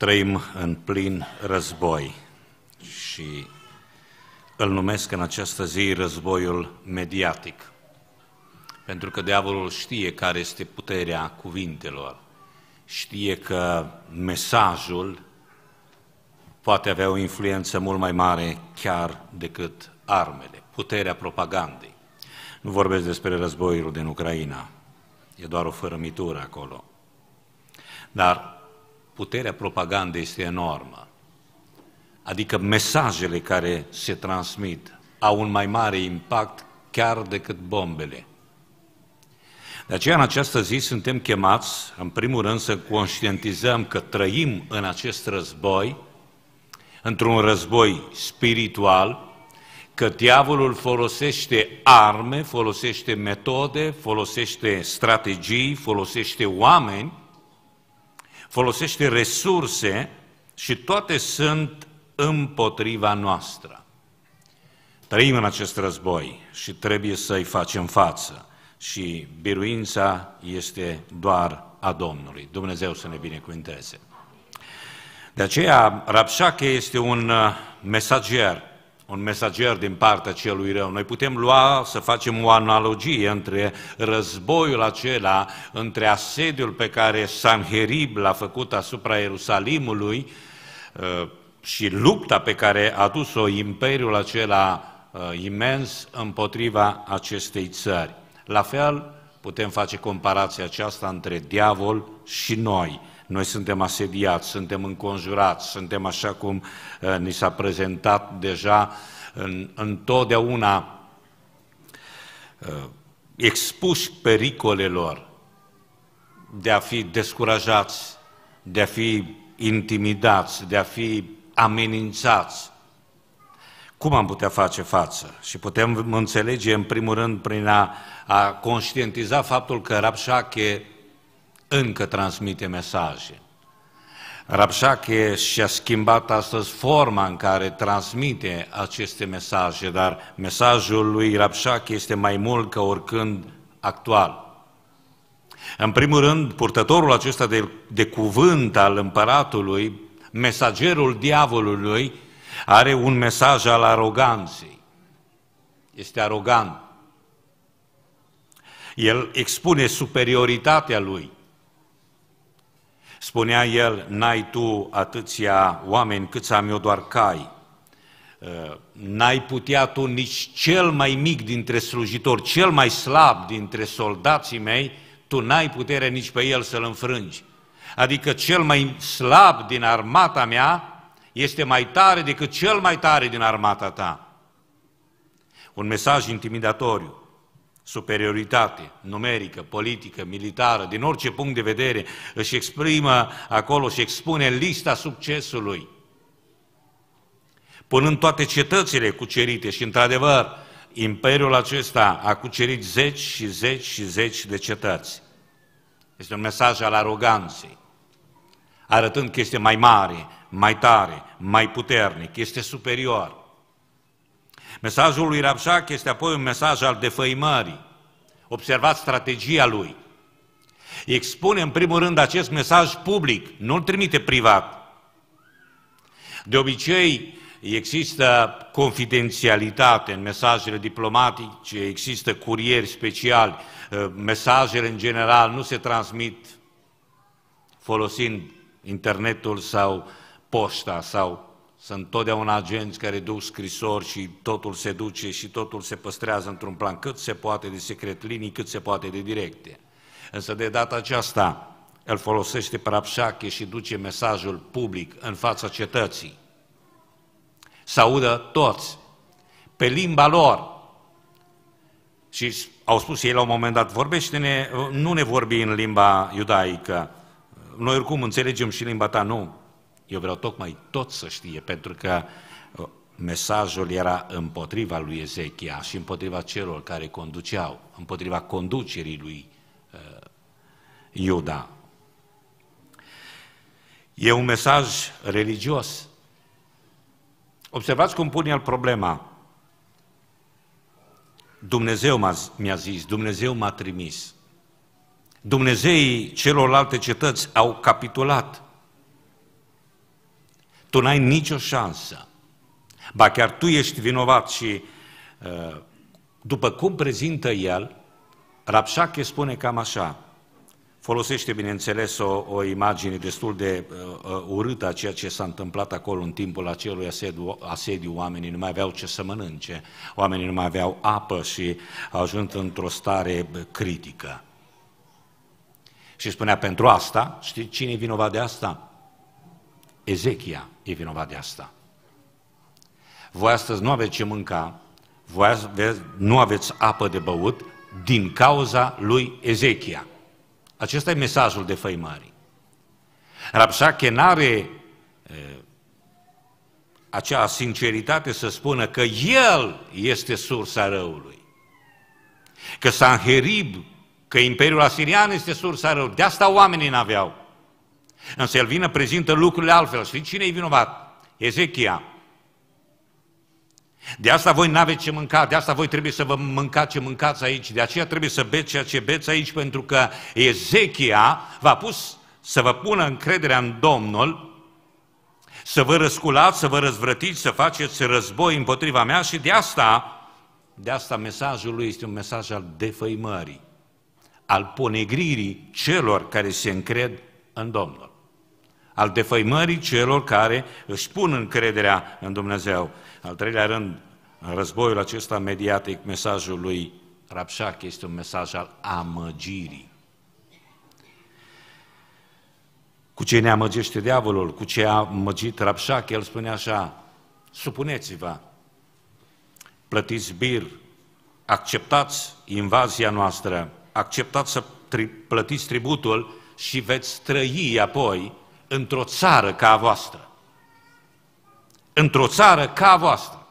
trăim în plin război și îl numesc în această zi războiul mediatic. Pentru că diavolul știe care este puterea cuvintelor, știe că mesajul poate avea o influență mult mai mare chiar decât armele, puterea propagandei. Nu vorbesc despre războiul din Ucraina, e doar o fărămitură acolo. Dar puterea propagandei este enormă. Adică mesajele care se transmit au un mai mare impact chiar decât bombele. De aceea, în această zi, suntem chemați, în primul rând, să conștientizăm că trăim în acest război, într-un război spiritual, că diavolul folosește arme, folosește metode, folosește strategii, folosește oameni folosește resurse și toate sunt împotriva noastră. Trăim în acest război și trebuie să-i facem față și biruința este doar a Domnului. Dumnezeu să ne binecuvânteze. De aceea, Rapșache este un uh, mesager un mesager din partea celui rău. Noi putem lua, să facem o analogie între războiul acela, între asediul pe care Sanherib l-a făcut asupra Ierusalimului uh, și lupta pe care a dus-o imperiul acela uh, imens împotriva acestei țări. La fel, putem face comparația aceasta între diavol și noi. Noi suntem asediați, suntem înconjurați, suntem așa cum uh, ni s-a prezentat deja în, întotdeauna uh, expuși pericolelor de a fi descurajați, de a fi intimidați, de a fi amenințați, cum am putea face față? Și putem înțelege, în primul rând, prin a, a conștientiza faptul că Rabșache încă transmite mesaje. Rabșache și-a schimbat astăzi forma în care transmite aceste mesaje, dar mesajul lui Rabșache este mai mult ca oricând actual. În primul rând, purtătorul acesta de, de cuvânt al împăratului, mesagerul diavolului, are un mesaj al aroganței. Este arogant. El expune superioritatea lui. Spunea el, n-ai tu atâția oameni cât am eu doar cai. Uh, n-ai putea tu nici cel mai mic dintre slujitori, cel mai slab dintre soldații mei, tu n-ai putere nici pe el să-l înfrângi. Adică cel mai slab din armata mea, este mai tare decât cel mai tare din armata ta. Un mesaj intimidatoriu, superioritate numerică, politică, militară, din orice punct de vedere, își exprimă acolo și expune lista succesului, punând toate cetățile cucerite și, într-adevăr, imperiul acesta a cucerit zeci și zeci și zeci de cetăți. Este un mesaj al aroganței arătând că este mai mare, mai tare, mai puternic, este superior. Mesajul lui Rabșac este apoi un mesaj al defăimării. Observați strategia lui. Expune în primul rând acest mesaj public, nu-l trimite privat. De obicei, există confidențialitate în mesajele diplomatice, există curieri speciali, mesajele în general nu se transmit folosind internetul sau poșta sau sunt totdeauna agenți care duc scrisori și totul se duce și totul se păstrează într-un plan cât se poate de secret, linii cât se poate de directe. Însă de data aceasta el folosește prapșache și duce mesajul public în fața cetății. Să audă toți, pe limba lor. Și au spus ei la un moment dat, vorbește-ne, nu ne vorbi în limba iudaică, noi oricum înțelegem și limba ta, nu. Eu vreau tocmai tot să știe, pentru că uh, mesajul era împotriva lui Ezechia și împotriva celor care conduceau, împotriva conducerii lui uh, Iuda. E un mesaj religios. Observați cum pune el problema. Dumnezeu mi-a zis, Dumnezeu m-a trimis. Dumnezeii celorlalte cetăți au capitulat. Tu n-ai nicio șansă. Ba chiar tu ești vinovat și uh, după cum prezintă el, Rapșache spune cam așa, folosește bineînțeles o, o imagine destul de uh, uh, urâtă a ceea ce s-a întâmplat acolo în timpul acelui asediu, asediu, oamenii nu mai aveau ce să mănânce, oamenii nu mai aveau apă și au ajuns într-o stare uh, critică. Și spunea, pentru asta, știi cine e vinovat de asta? Ezechia e vinovat de asta. Voi astăzi nu aveți ce mânca, voi aveți, nu aveți apă de băut din cauza lui Ezechia. Acesta e mesajul de făimări. Rapsache nu are acea sinceritate să spună că el este sursa răului. Că Sanherib că Imperiul Asirian este sursa rău. De asta oamenii n-aveau. Însă el vine, prezintă lucrurile altfel. Și cine e vinovat? Ezechia. De asta voi n-aveți ce mânca, de asta voi trebuie să vă mâncați ce mâncați aici, de aceea trebuie să beți ceea ce beți aici, pentru că Ezechia v-a pus să vă pună încrederea în Domnul, să vă răsculați, să vă răzvrătiți, să faceți război împotriva mea și de asta, de asta mesajul lui este un mesaj al defăimării al ponegririi celor care se încred în Domnul, al defăimării celor care își pun încrederea în Dumnezeu. Al treilea rând, în războiul acesta mediatic, mesajul lui Rapșac este un mesaj al amăgirii. Cu ce ne amăgește diavolul, cu ce a amăgit Rapșac, el spune așa, supuneți-vă, plătiți bir, acceptați invazia noastră, acceptați să tri- plătiți tributul și veți trăi apoi într-o țară ca a voastră. Într-o țară ca a voastră.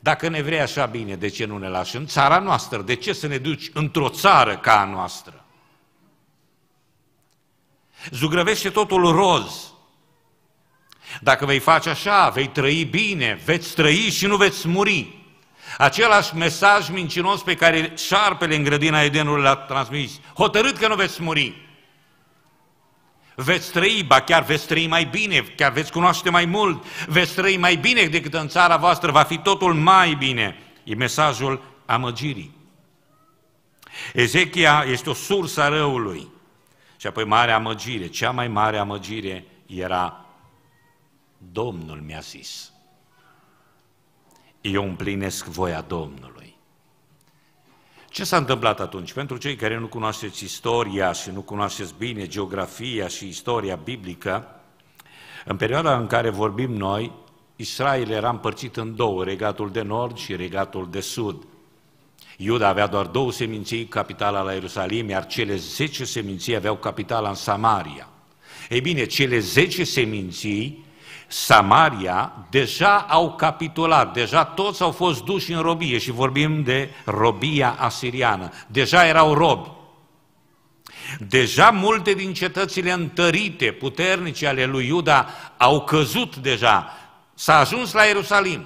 Dacă ne vrei așa bine, de ce nu ne lași în țara noastră? De ce să ne duci într-o țară ca a noastră? Zugrăvește totul roz. Dacă vei face așa, vei trăi bine, veți trăi și nu veți muri. Același mesaj mincinos pe care șarpele în grădina Edenului l-a transmis. Hotărât că nu veți muri. Veți trăi, ba chiar veți trăi mai bine, chiar veți cunoaște mai mult, veți trăi mai bine decât în țara voastră, va fi totul mai bine. E mesajul amăgirii. Ezechia este o sursă a răului. Și apoi mare amăgire. Cea mai mare amăgire era Domnul mi-a zis eu împlinesc voia Domnului. Ce s-a întâmplat atunci? Pentru cei care nu cunoașteți istoria și nu cunoașteți bine geografia și istoria biblică, în perioada în care vorbim noi, Israel era împărțit în două, regatul de nord și regatul de sud. Iuda avea doar două seminții, capitala la Ierusalim, iar cele zece seminții aveau capitala în Samaria. Ei bine, cele zece seminții Samaria deja au capitulat, deja toți au fost duși în robie și vorbim de robia asiriană. Deja erau robi. Deja multe din cetățile întărite, puternice ale lui Iuda au căzut deja. S-a ajuns la Ierusalim.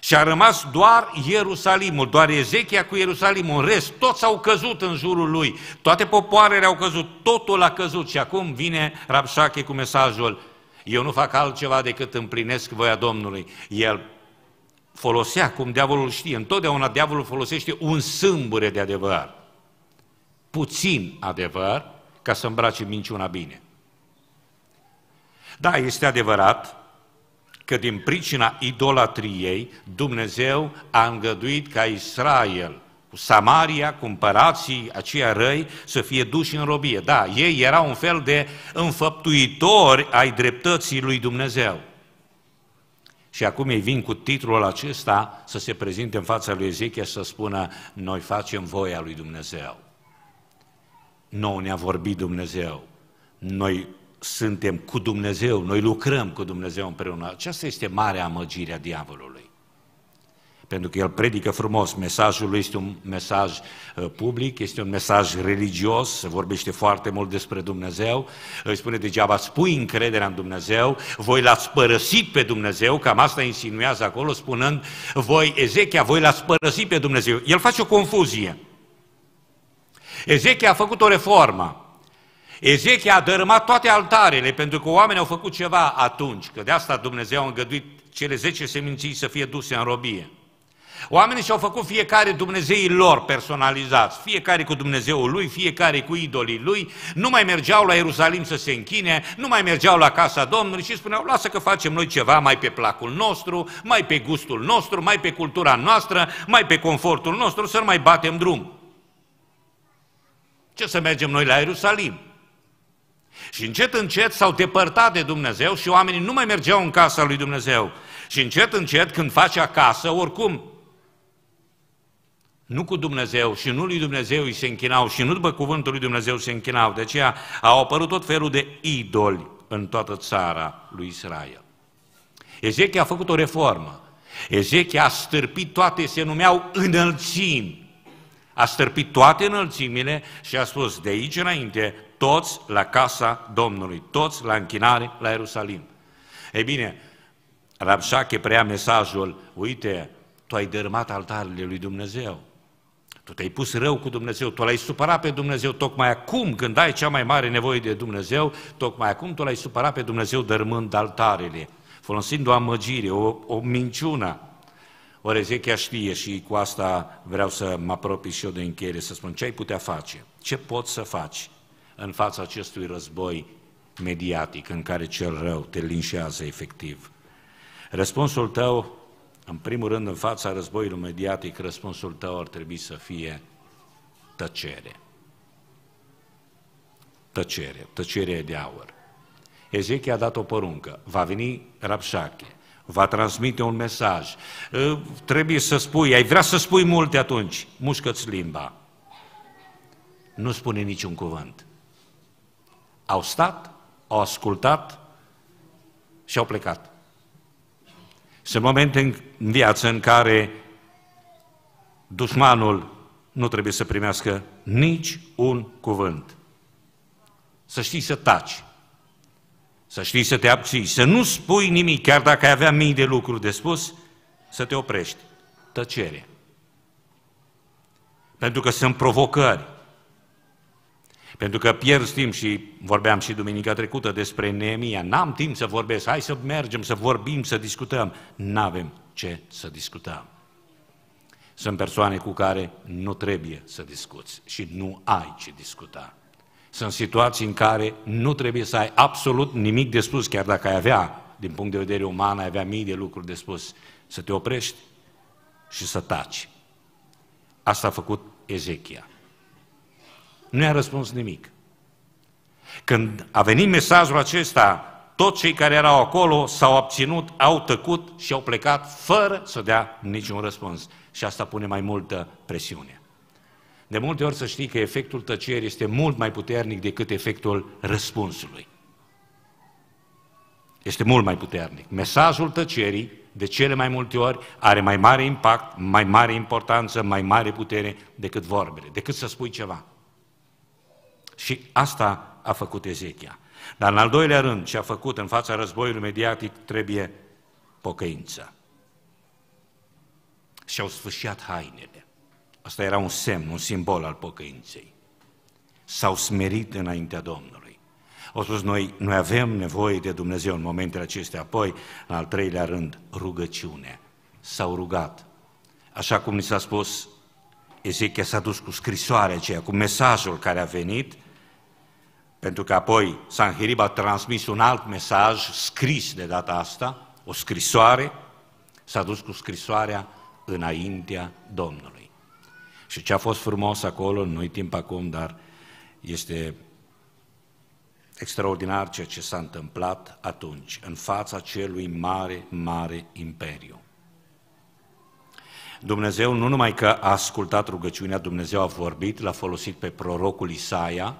Și a rămas doar Ierusalimul, doar Ezechia cu Ierusalimul, în rest, toți au căzut în jurul lui, toate popoarele au căzut, totul a căzut și acum vine Rabșache cu mesajul, eu nu fac altceva decât împlinesc voia Domnului. El folosea, cum diavolul știe, întotdeauna diavolul folosește un sâmbure de adevăr. Puțin adevăr ca să îmbrace minciuna bine. Da, este adevărat că din pricina idolatriei Dumnezeu a îngăduit ca Israel Samaria, împărații aceia răi să fie duși în robie. Da, ei erau un fel de înfăptuitori ai dreptății lui Dumnezeu. Și acum ei vin cu titlul acesta să se prezinte în fața lui Ezechiel să spună, noi facem voia lui Dumnezeu. Nou ne-a vorbit Dumnezeu. Noi suntem cu Dumnezeu, noi lucrăm cu Dumnezeu împreună. Aceasta este marea amăgire a diavolului pentru că el predică frumos, mesajul lui este un mesaj uh, public, este un mesaj religios, se vorbește foarte mult despre Dumnezeu, îi spune degeaba, spui încrederea în Dumnezeu, voi l-ați părăsit pe Dumnezeu, cam asta insinuează acolo, spunând, voi, Ezechia, voi l-ați părăsit pe Dumnezeu. El face o confuzie. Ezechia a făcut o reformă, Ezechia a dărâmat toate altarele pentru că oamenii au făcut ceva atunci, că de asta Dumnezeu a îngăduit cele 10 seminții să fie duse în robie. Oamenii și-au făcut fiecare Dumnezeii lor personalizați, fiecare cu Dumnezeul lui, fiecare cu idolii lui, nu mai mergeau la Ierusalim să se închine, nu mai mergeau la casa Domnului și spuneau, lasă că facem noi ceva mai pe placul nostru, mai pe gustul nostru, mai pe cultura noastră, mai pe confortul nostru, să nu mai batem drum. Ce să mergem noi la Ierusalim? Și încet, încet s-au depărtat de Dumnezeu și oamenii nu mai mergeau în casa lui Dumnezeu. Și încet, încet, când faci acasă, oricum, nu cu Dumnezeu și nu lui Dumnezeu îi se închinau și nu după cuvântul lui Dumnezeu se închinau. De aceea au apărut tot felul de idoli în toată țara lui Israel. Ezechia a făcut o reformă. Ezechia a stârpit toate, se numeau înălțimi. A stârpit toate înălțimile și a spus, de aici înainte, toți la casa Domnului, toți la închinare la Ierusalim. Ei bine, Rabșache preia mesajul, uite, tu ai dărâmat altarele lui Dumnezeu. Tu te-ai pus rău cu Dumnezeu, tu l-ai supărat pe Dumnezeu tocmai acum, când ai cea mai mare nevoie de Dumnezeu, tocmai acum tu l-ai supărat pe Dumnezeu dărmând altarele, folosind o amăgire, o, o minciună. Ori Ezechia știe și cu asta vreau să mă apropii și eu de încheiere, să spun ce ai putea face, ce poți să faci în fața acestui război mediatic în care cel rău te linșează efectiv. Răspunsul tău în primul rând, în fața războiului mediatic, răspunsul tău ar trebui să fie tăcere. Tăcere. Tăcere de aur. Ezechia a dat o poruncă. Va veni Rapșache. Va transmite un mesaj. Ă, trebuie să spui, ai vrea să spui multe atunci. Mușcă-ți limba. Nu spune niciun cuvânt. Au stat, au ascultat și au plecat. Sunt momente în viață în care dușmanul nu trebuie să primească nici un cuvânt. Să știi să taci, să știi să te abții, să nu spui nimic, chiar dacă ai avea mii de lucruri de spus, să te oprești. Tăcere. Pentru că sunt provocări. Pentru că pierd timp și vorbeam și duminica trecută despre Neemia. N-am timp să vorbesc, hai să mergem, să vorbim, să discutăm. N-avem ce să discutăm. Sunt persoane cu care nu trebuie să discuți și nu ai ce discuta. Sunt situații în care nu trebuie să ai absolut nimic de spus, chiar dacă ai avea, din punct de vedere uman, ai avea mii de lucruri de spus, să te oprești și să taci. Asta a făcut Ezechia. Nu i-a răspuns nimic. Când a venit mesajul acesta, toți cei care erau acolo s-au abținut, au tăcut și au plecat fără să dea niciun răspuns. Și asta pune mai multă presiune. De multe ori să știi că efectul tăcerii este mult mai puternic decât efectul răspunsului. Este mult mai puternic. Mesajul tăcerii, de cele mai multe ori, are mai mare impact, mai mare importanță, mai mare putere decât vorbele, decât să spui ceva. Și asta a făcut Ezechia. Dar în al doilea rând, ce a făcut în fața războiului mediatic trebuie pocăință. Și-au sfârșit hainele. Asta era un semn, un simbol al pocăinței. S-au smerit înaintea Domnului. Au spus, noi, noi avem nevoie de Dumnezeu în momentele acestea. Apoi, în al treilea rând, rugăciune. S-au rugat. Așa cum ni s-a spus, Ezechia s-a dus cu scrisoarea aceea, cu mesajul care a venit – pentru că apoi Sanherib a transmis un alt mesaj scris de data asta, o scrisoare, s-a dus cu scrisoarea înaintea Domnului. Și ce a fost frumos acolo, nu-i timp acum, dar este extraordinar ceea ce s-a întâmplat atunci, în fața celui mare, mare imperiu. Dumnezeu nu numai că a ascultat rugăciunea, Dumnezeu a vorbit, l-a folosit pe prorocul Isaia,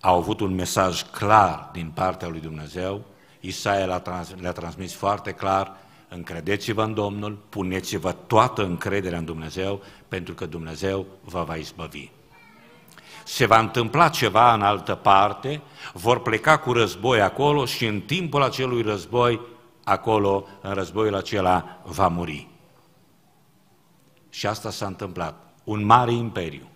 au avut un mesaj clar din partea lui Dumnezeu, Isaia le-a, trans, le transmis foarte clar, încredeți-vă în Domnul, puneți-vă toată încrederea în Dumnezeu, pentru că Dumnezeu vă va izbăvi. Se va întâmpla ceva în altă parte, vor pleca cu război acolo și în timpul acelui război, acolo, în războiul acela, va muri. Și asta s-a întâmplat. Un mare imperiu,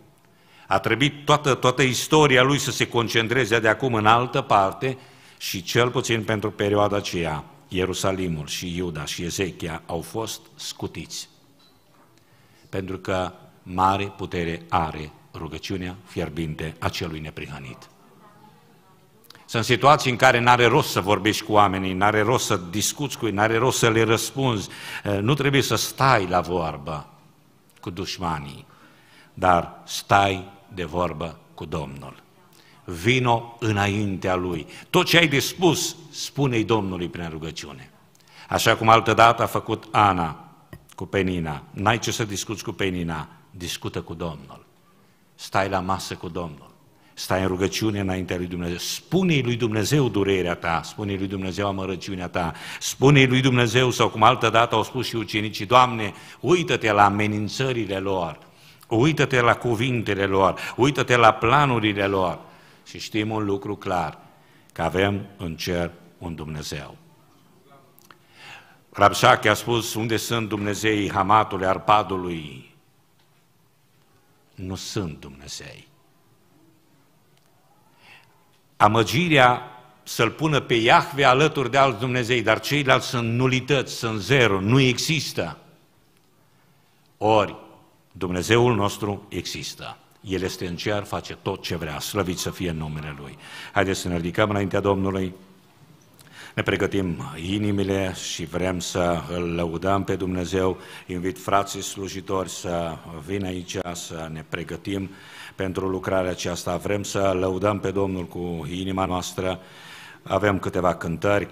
a trebuit toată, toată istoria lui să se concentreze de acum în altă parte și cel puțin pentru perioada aceea, Ierusalimul și Iuda și Ezechia au fost scutiți. Pentru că mare putere are rugăciunea fierbinte a celui neprihănit. Sunt situații în care n-are rost să vorbești cu oamenii, n-are rost să discuți cu ei, n-are rost să le răspunzi, eh, nu trebuie să stai la vorbă cu dușmanii, dar stai de vorbă cu Domnul. Vino înaintea Lui. Tot ce ai de spus, spune-i Domnului prin rugăciune. Așa cum altădată a făcut Ana cu Penina. N-ai ce să discuți cu Penina, discută cu Domnul. Stai la masă cu Domnul. Stai în rugăciune înaintea lui Dumnezeu. Spune-i lui Dumnezeu durerea ta, spune-i lui Dumnezeu amărăciunea ta, spune-i lui Dumnezeu, sau cum altă dată au spus și ucenicii, Doamne, uită-te la amenințările lor, Uită-te la cuvintele lor, uită-te la planurile lor și știm un lucru clar, că avem în cer un Dumnezeu. Rabșac a spus, unde sunt Dumnezeii Hamatului, Arpadului? Nu sunt Dumnezei. Amăgirea să-L pună pe Iahve alături de alți Dumnezei, dar ceilalți sunt nulități, sunt zero, nu există. Ori, Dumnezeul nostru există. El este în cer, face tot ce vrea, slăvit să fie în numele Lui. Haideți să ne ridicăm înaintea Domnului, ne pregătim inimile și vrem să îl lăudăm pe Dumnezeu. Invit frații slujitori să vină aici, să ne pregătim pentru lucrarea aceasta. Vrem să lăudăm pe Domnul cu inima noastră. Avem câteva cântări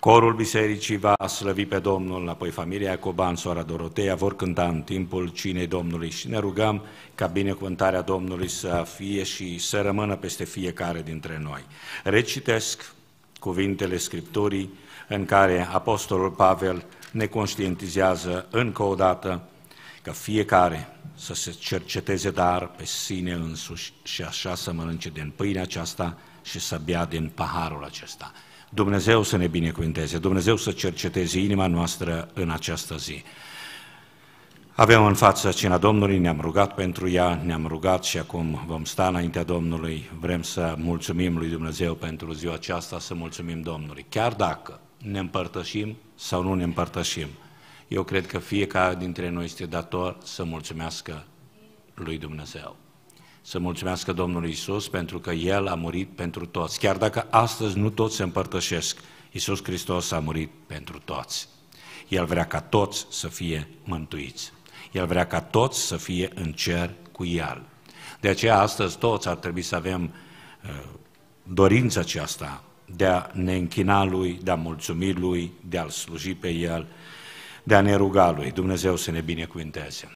Corul bisericii va slăvi pe Domnul, apoi familia Coban, sora Dorotea vor cânta în timpul cinei Domnului și ne rugăm ca binecuvântarea Domnului să fie și să rămână peste fiecare dintre noi. Recitesc cuvintele Scripturii în care Apostolul Pavel ne conștientizează încă o dată că fiecare să se cerceteze dar pe sine însuși și așa să mănânce din pâinea aceasta și să bea din paharul acesta. Dumnezeu să ne binecuvinteze, Dumnezeu să cerceteze inima noastră în această zi. Avem în față cina Domnului, ne-am rugat pentru ea, ne-am rugat și acum vom sta înaintea Domnului. Vrem să mulțumim lui Dumnezeu pentru ziua aceasta, să mulțumim Domnului. Chiar dacă ne împărtășim sau nu ne împărtășim, eu cred că fiecare dintre noi este dator să mulțumească lui Dumnezeu să mulțumească Domnului Isus pentru că El a murit pentru toți. Chiar dacă astăzi nu toți se împărtășesc, Isus Hristos a murit pentru toți. El vrea ca toți să fie mântuiți. El vrea ca toți să fie în cer cu El. De aceea astăzi toți ar trebui să avem uh, dorința aceasta de a ne închina Lui, de a mulțumi Lui, de a-L sluji pe El, de a ne ruga Lui. Dumnezeu să ne binecuvinteze.